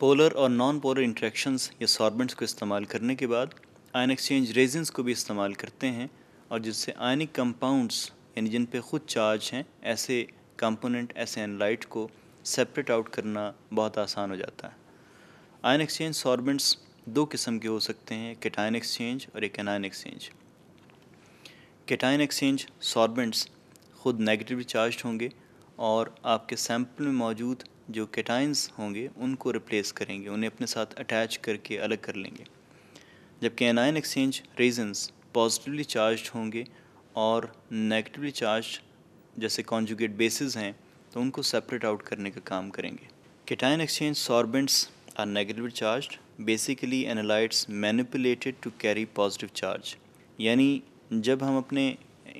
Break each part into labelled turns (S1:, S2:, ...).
S1: polar और non polar interactions या sorbents को इस्तेमाल करने के बाद आयन एक्सचेंज रेजेंस को भी इस्तेमाल करते हैं और जिससे आयनिक कंपाउंड्स यानी जिन पे खुद चार्ज हैं ऐसे कंपोनेंट ऐसे एनलाइट को सेपरेट आउट करना बहुत आसान हो जाता है आयन एक्सचेंज सॉर्बेंट्स दो किस्म के हो सकते हैं केटाइन एक्सचेंज और एक anion exchange cation exchange sorbents खुद नेगेटिवली चार्ज होंगे और आपके सैंपल में मौजूद जो केटाइंस होंगे उनको रिप्लेस करेंगे उन्हें अपने साथ अटैच करके अलग कर लेंगे जबकि anion exchange regions positively charge होंगे और नेगेटिवली चार्ज जैसे कॉन्जुगेट बेसिस हैं तो उनको सेपरेट आउट करने का काम करेंगे cation exchange sorbents are negatively charge basically analytes manipulated to carry positive charge यानी जब हम अपने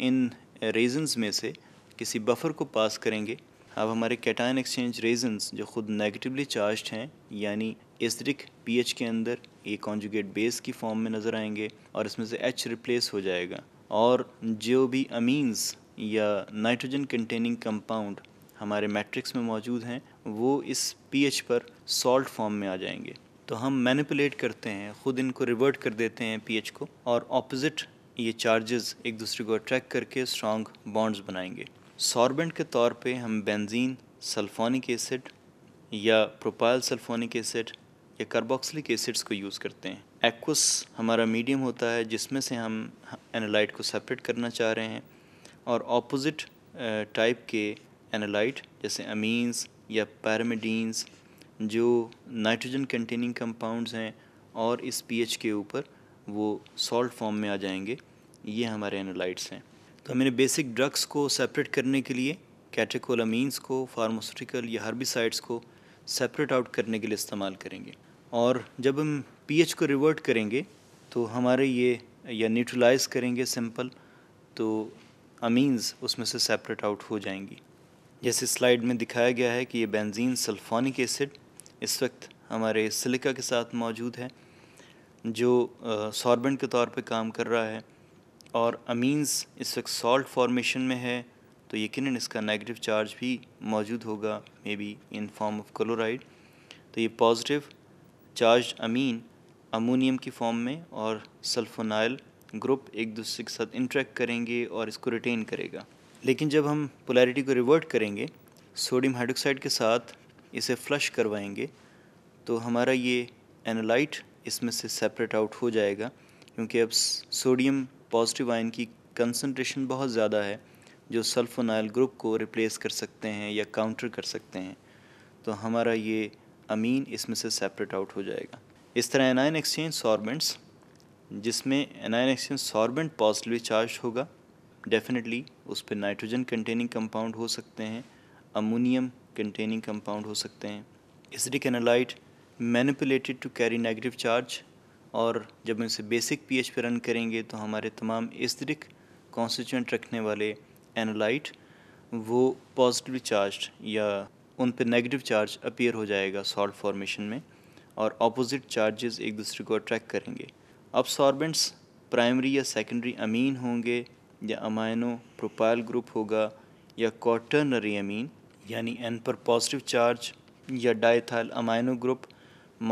S1: इन रीजन्स में से किसी बफर को पास करेंगे अब हमारे कैटाइन एक्सचेंज रेजन्स जो खुद नेगेटिवली चार्ज हैं यानी एसरिक पीएच के अंदर ये कॉन्जुगेट बेस की फॉर्म में नज़र आएंगे और इसमें से एच रिप्लेस हो जाएगा और जो भी अमीन्स या नाइट्रोजन कंटेनिंग कंपाउंड हमारे मैट्रिक्स में मौजूद हैं वो इस पीएच पर सॉल्ट फॉर्म में आ जाएंगे तो हम मैनिपुलेट करते हैं ख़ुद इनको रिवर्ट कर देते हैं पीएच को और ऑपोजिट ये चार्जेस एक दूसरे को अट्रैक्ट करके स्ट्रॉन्ग बॉन्ड्स बनाएंगे सॉर्बेंट के तौर पे हम बेंजीन सल्फोनिक एसिड या प्रोपाइल सल्फोनिक एसिड या कार्बोक्सिलिक एसिड्स को यूज़ करते हैं एक्वस हमारा मीडियम होता है जिसमें से हम एनालाइट को सेपरेट करना चाह रहे हैं और ऑपोजिट टाइप के एनालाइट जैसे अमीन्स या पैरामिडीन्स जो नाइट्रोजन कंटेनिंग कंपाउंड्स हैं और इस पीएच के ऊपर वो सॉल्ट फॉर्म में आ जाएंगे ये हमारे एनालाइट्स हैं तो हमने बेसिक ड्रग्स को सेपरेट करने के लिए कैटेकोलामीन्स को फार्मास्यूटिकल या हर्बिसाइड्स को सेपरेट आउट करने के लिए इस्तेमाल करेंगे और जब हम पीएच को रिवर्ट करेंगे तो हमारे ये या न्यूट्रलाइज करेंगे सिंपल तो अमीन्स उसमें से सेपरेट आउट हो जाएंगी जैसे स्लाइड में दिखाया गया है कि ये बेंजीन सल्फोनिक एसिड इस वक्त हमारे सिलिका के साथ मौजूद है जो सॉर्बेंट के तौर पे काम कर रहा है और अमीन्स इस वक्त सॉल्ट फॉर्मेशन में है तो यकीन इसका नेगेटिव चार्ज भी मौजूद होगा may be in form of chloride तो ये पॉजिटिव चार्ज अमीन अमोनियम की फॉर्म में और सल्फोनाइल ग्रुप एक दूसरे के साथ इंट्रैक्ट करेंगे और इसको रिटेन करेगा लेकिन जब हम पोलैरिटी को रिवर्ट करेंगे सोडियम हाइड्रोक्साइड के साथ इसे फ्लश करवाएंगे तो हमारा ये एनालाइट इसमें से सेपरेट आउट हो जाएगा क्योंकि अब सोडियम पॉजिटिव आयन की कंसनट्रेशन बहुत ज़्यादा है जो सल्फोनाइल ग्रुप को रिप्लेस कर सकते हैं या काउंटर कर सकते हैं तो हमारा ये अमीन इसमें से सेपरेट आउट हो जाएगा इस तरह एनायन एक्सचेंज सॉर्बेंट्स जिसमें anion exchange sorbent positively charge होगा डेफिनेटली उस पर नाइट्रोजन कंटेनिंग कंपाउंड हो सकते हैं अमोनियम कंटेनिंग कंपाउंड हो सकते हैं acidic analyte manipulated to carry negative charge और जब इनसे बेसिक पीएच पे रन करेंगे तो हमारे तमाम स्त्रिक कॉन्स्टिट्यूंट रखने वाले एनोलाइट वो पॉजिटिवली चार्ज या उन पर नेगेटिव चार्ज अपीयर हो जाएगा सॉल्ट फॉर्मेशन में और ऑपोजिट चार्जेस एक दूसरे को अट्रैक्ट करेंगे सॉर्बेंट्स प्राइमरी या सेकेंडरी अमीन होंगे या अमाइनो प्रोपाइल ग्रुप होगा या क्वार्टनरी अमीन यानी एन पर पॉजिटिव चार्ज या डाइथाइल अमाइनो ग्रुप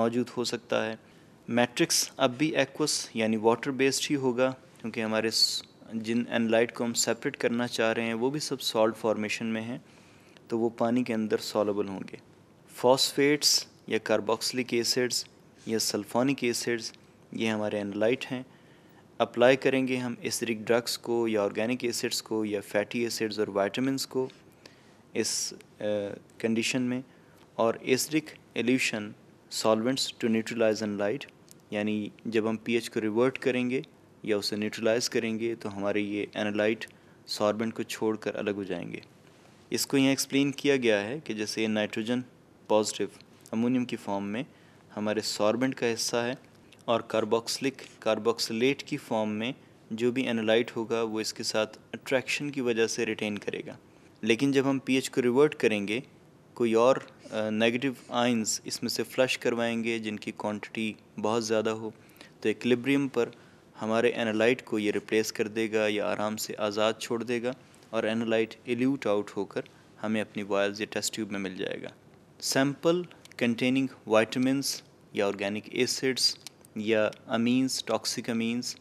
S1: मौजूद हो सकता है मैट्रिक्स अब भी एक्वस यानी वाटर बेस्ड ही होगा क्योंकि हमारे जिन एनलाइट को हम सेपरेट करना चाह रहे हैं वो भी सब सॉल्ट फॉर्मेशन में हैं तो वो पानी के अंदर सॉलेबल होंगे फॉस्फेट्स या कार्बोक्सिलिक एसिड्स या सल्फोनिक एसिड्स ये हमारे एनलाइट हैं अप्लाई करेंगे हम एसिडिक ड्रग्स को या ऑर्गेनिक एसिड्स को या फैटी एसिड्स और वाइटामस को इस कंडीशन में और acidic elution solvents to neutralize analyte यानी जब हम पीएच को रिवर्ट करेंगे या उसे न्यूट्रलाइज करेंगे तो हमारे ये एनालाइट सॉर्बेंट को छोड़कर अलग हो जाएंगे इसको यहाँ एक्सप्लेन किया गया है कि जैसे ये नाइट्रोजन पॉजिटिव अमोनियम की फॉर्म में हमारे सॉर्बेंट का हिस्सा है और कार्बोक्सलिक कार्बोक्सलेट की फॉर्म में जो भी एनालाइट होगा वो इसके साथ अट्रैक्शन की वजह से रिटेन करेगा लेकिन जब हम पीएच को रिवर्ट करेंगे कोई और नेगेटिव आइंस इसमें से फ्लश करवाएंगे जिनकी क्वांटिटी बहुत ज़्यादा हो तो एक्लिब्रियम पर हमारे एनालाइट को ये रिप्लेस कर देगा या आराम से आज़ाद छोड़ देगा और एनालाइट एल्यूट आउट होकर हमें अपनी वायल्स या टेस्ट ट्यूब में मिल जाएगा सैम्पल कंटेनिंग वाइटमिनस या ऑर्गेनिक एसिड्स या अमीन्स टॉक्सिक अमीन्स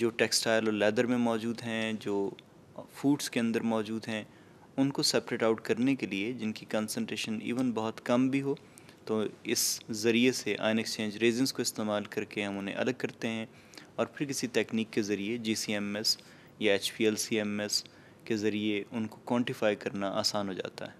S1: जो टेक्सटाइल और लेदर में मौजूद हैं जो फूड्स के अंदर मौजूद हैं उनको सेपरेट आउट करने के लिए जिनकी कंसनट्रेशन इवन बहुत कम भी हो तो इस ज़रिए से आयन एक्सचेंज रेजेंस को इस्तेमाल करके हम उन्हें अलग करते हैं और फिर किसी तकनीक के ज़रिए जी सी एम एस या H P L C M S के ज़रिए उनको क्वान्टिफाई करना आसान हो जाता है